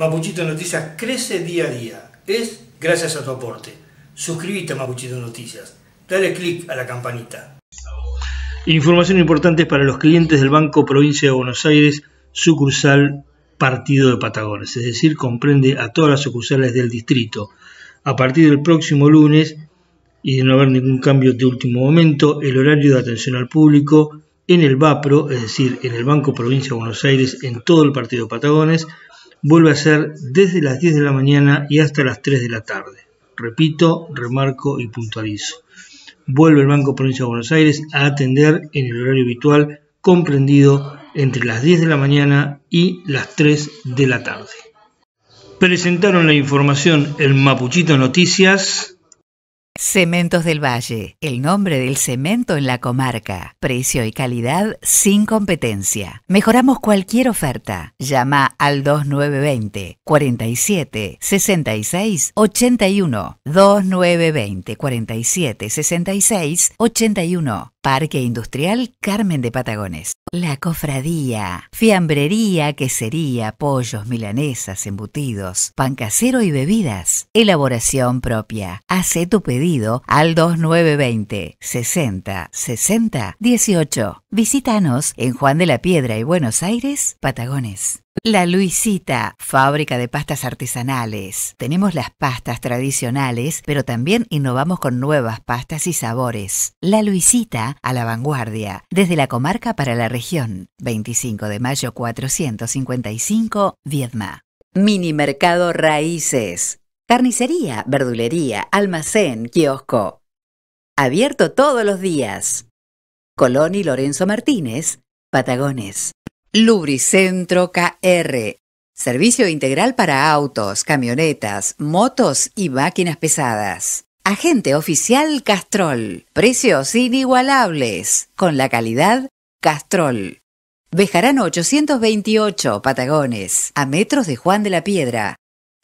Mapuchito Noticias crece día a día. Es gracias a tu aporte. Suscríbete a Mapuchito Noticias. Dale click a la campanita. Información importante para los clientes del Banco Provincia de Buenos Aires, sucursal Partido de Patagones, es decir, comprende a todas las sucursales del distrito. A partir del próximo lunes, y de no haber ningún cambio de último momento, el horario de atención al público en el BAPRO, es decir, en el Banco Provincia de Buenos Aires, en todo el Partido de Patagones, vuelve a ser desde las 10 de la mañana y hasta las 3 de la tarde. Repito, remarco y puntualizo. Vuelve el Banco Provincia de Buenos Aires a atender en el horario habitual comprendido entre las 10 de la mañana y las 3 de la tarde. Presentaron la información el Mapuchito Noticias. Cementos del Valle, el nombre del cemento en la comarca. Precio y calidad sin competencia. Mejoramos cualquier oferta. Llama al 2920 47 66 81. 2920 47 66 81. Parque Industrial Carmen de Patagones. La cofradía, fiambrería, quesería, pollos, milanesas, embutidos, pan casero y bebidas. Elaboración propia. Hace tu pedido al 2920 60 60 18. Visítanos en Juan de la Piedra y Buenos Aires, Patagones. La Luisita, fábrica de pastas artesanales. Tenemos las pastas tradicionales, pero también innovamos con nuevas pastas y sabores. La Luisita, a la vanguardia, desde la comarca para la región. 25 de mayo 455, Viedma. Mini Mercado Raíces. Carnicería, verdulería, almacén, kiosco. Abierto todos los días. Colón y Lorenzo Martínez, Patagones. Lubricentro KR. Servicio integral para autos, camionetas, motos y máquinas pesadas. Agente oficial Castrol. Precios inigualables. Con la calidad Castrol. Bejarano 828, Patagones, a metros de Juan de la Piedra.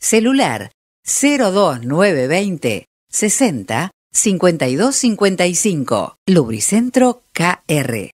Celular 02920 60 5255. Lubricentro KR.